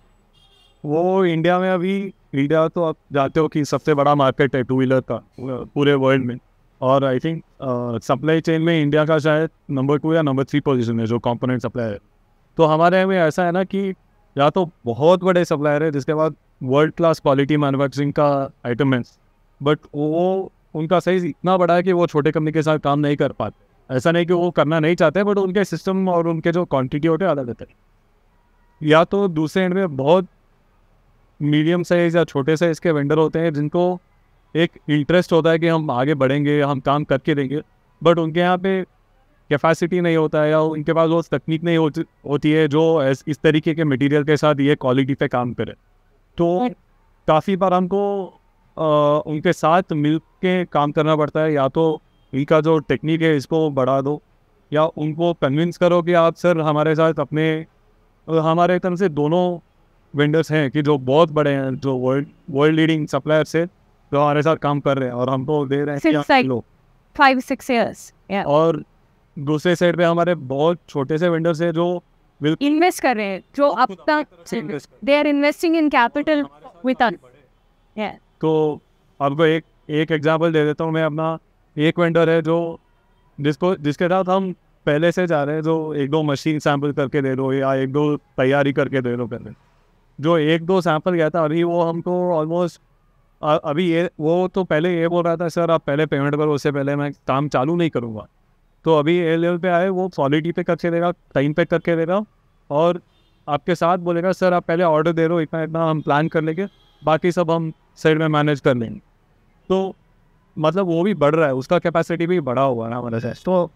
वो इंडिया में अभी इंडिया तो आप जाते हो कि सबसे बड़ा मार्केट है टू व्हीलर का पूरे वर्ल्ड में और आई थिंक सप्लाई चेन में इंडिया का शायद नंबर टू या नंबर थ्री पोजिशन है जो कॉम्पोनेंट सप्लायर है तो हमारे में ऐसा है ना कि या तो बहुत बड़े सप्लायर है जिसके बाद वर्ल्ड क्लास क्वालिटी मैनुफैक्चरिंग का आइटम है बट वो उनका साइज़ इतना बड़ा है कि वो छोटे कंपनी के साथ काम नहीं कर पाते ऐसा नहीं कि वो करना नहीं चाहते बट उनके सिस्टम और उनके जो क्वान्टिटी होते हैं अलग रहते हैं या तो दूसरे एंड में बहुत मीडियम साइज या छोटे साइज़ के वेंडर होते हैं जिनको एक इंटरेस्ट होता है कि हम आगे बढ़ेंगे हम काम करके देंगे बट उनके यहाँ पे कैपेसिटी नहीं होता है या उनके पास वो तकनीक नहीं होती होती है जो इस, इस तरीके के मटेरियल के साथ ये क्वालिटी पे काम करे तो काफ़ी बार हमको उनके साथ मिल के काम करना पड़ता है या तो इनका जो टेक्निक है इसको बढ़ा दो या उनको कन्विंस करो कि आप सर हमारे साथ अपने हमारे तरफ से दोनों वेंडर्स हैं कि जो बहुत बड़े हैं जो वर्ल्ड वर्ल्ड लीडिंग सप्लायर्स है जो हमारे साथ काम कर रहे हैं और हमको दे रहे हैं फाइव सिक्स ईयर्स और दूसरे साइड पे हमारे बहुत छोटे से वेंडर्स हैं जो इन्वेस्ट कर रहे हैं जो अब तक they are investing in capital with तो आपको एक एक एग्जांपल दे देता हूँ मैं अपना एक वेंडर है जो जिसको जिसके साथ हम पहले से जा रहे हैं जो एक दो मशीन सैंपल करके दे दो या एक दो तैयारी करके दे दो पहले जो एक दो सैंपल गया था अभी वो हमको ऑलमोस्ट अभी ये वो तो पहले ये बोल रहा था सर आप पहले पेमेंट करो उससे पहले मैं काम चालू नहीं करूँगा तो अभी ए लेवल पे आए वो क्वालिटी पे करके देगा टाइम पे करके देगा और आपके साथ बोलेगा सर आप पहले ऑर्डर दे रहे हो इतना इतना हम प्लान कर लेंगे बाकी सब हम साइड में मैनेज कर लेंगे तो मतलब वो भी बढ़ रहा है उसका कैपेसिटी भी बढ़ा हुआ ना हमारे तो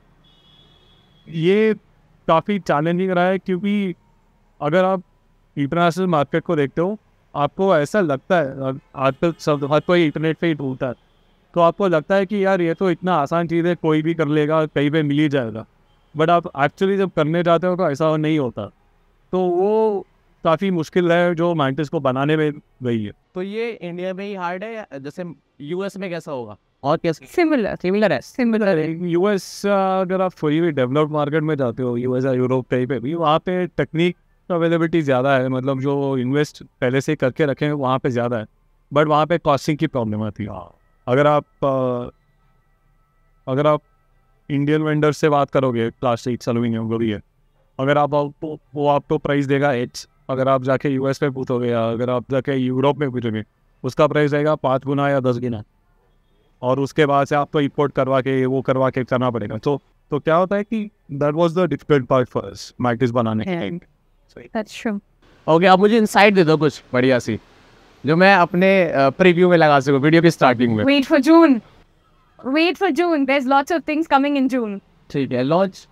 ये काफ़ी चैलेंजिंग रहा है क्योंकि अगर आप इंटरनेशनल मार्केट को देखते हो आपको ऐसा लगता है आजकल सब हर कोई इंटरनेट पे ही ढूंढता है तो आपको लगता है कि यार ये तो इतना आसान चीज़ है कोई भी कर लेगा कहीं पे मिल ही जाएगा बट आप एक्चुअली जब करने जाते हो तो ऐसा नहीं होता तो वो काफ़ी मुश्किल है जो माइंटिस को बनाने में गई है तो ये इंडिया में ही हार्ड है जैसे यूएस में कैसा होगा और कैसे सिमिलर सिमिलर है सिमिलर यूएस uh, अगर आप थोड़ी भी डेवलप्ड मार्केट में जाते हो यूएस या यूरोप कहीं पे भी वहाँ पे टेक्निक अवेलेबिलिटी ज़्यादा है मतलब जो इन्वेस्ट पहले से करके रखे हैं वहाँ पे ज़्यादा है बट वहाँ पे कॉस्टिंग की प्रॉब्लम आती है हाँ। अगर आप uh, अगर आप इंडियन वेंडर से बात करोगे प्लास्टिक सलविंग वो भी है अगर आप आपको वो आपको प्राइस देगा एच अगर आप जाके यूएस में पूछोगे या अगर आप जाके यूरोप में पूछोगे उसका प्राइस रहेगा पाँच गुना या दस गुना और उसके बाद से आपको इम्पोर्ट करवा के वो करवा के करना पड़ेगा तो तो क्या होता है कि that was the difficult part for us mantis बनाने के ओके आप मुझे इनसाइट दे दो कुछ बढ़िया सी जो मैं अपने प्रीव्यू में लगा सकूं वीडियो के स्टार्टिंग में wait for June wait for June there is lots of things coming in June ठीक है लॉन्च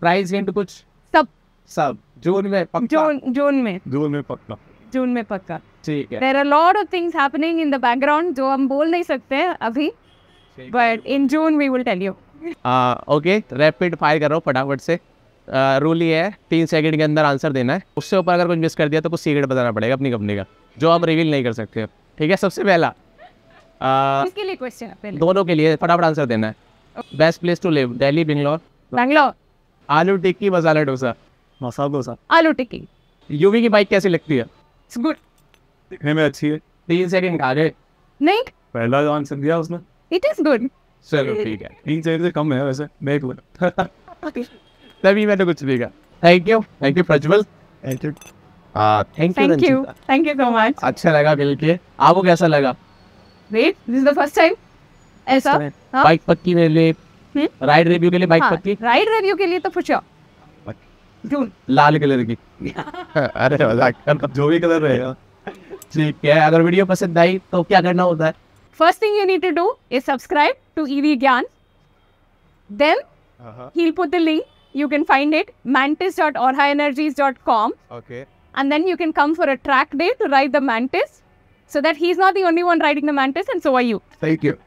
प्राइस गेम हिंट कुछ सब सब जून में पक्का जून जून में जून में पक्का जून में पक्का ठीक है there are lot of things happening in the background जो हम बोल नहीं सकते अभी but in June we will tell you okay rapid fire करो फटाफट से रूल ah, ये है तीन सेकंड के अंदर आंसर देना है उससे ऊपर अगर कुछ मिस कर दिया तो कुछ सीक्रेट बताना पड़ेगा अपनी कंपनी का जो आप रिवील नहीं कर सकते ठीक है सबसे पहला इसके ah, लिए क्वेश्चन दोनों के लिए फटाफट आंसर देना है best place to live Delhi Bangalore Bangalore aloo tikki मसाला डोसा मसाला डोसा आलू टिक्की यूवी की बाइक कैसी लगती है इट्स गुड दिखने में अच्छी है तीन सेकंड का गए नहीं पहला आंसर दिया उसने इट इज गुड चलो ठीक है तीन सौ से कम है वैसे मैं एक बोल तभी मैंने तो कुछ भी कहा thank you thank you Prajwal thank you thank you thank you so much अच्छा लगा मिल के आपको कैसा लगा wait this is the first time ऐसा बाइक हाँ? पक्की मेरे लिए राइड hmm? रिव्यू के लिए बाइक हाँ, पक्की राइड रिव्यू के लिए तो पूछो लाल कलर की अरे मजाक कर जो भी कलर रहेगा ठीक है अगर वीडियो पसंद आई तो क्या करना होता है First thing you need to do is subscribe to EV Gyan. Then uh -huh. he'll put the link. You can find it mantis.orhaenergies.com. Okay. And then you can come for a track day to ride the mantis so that he's not the only one riding the mantis and so are you. Thank you.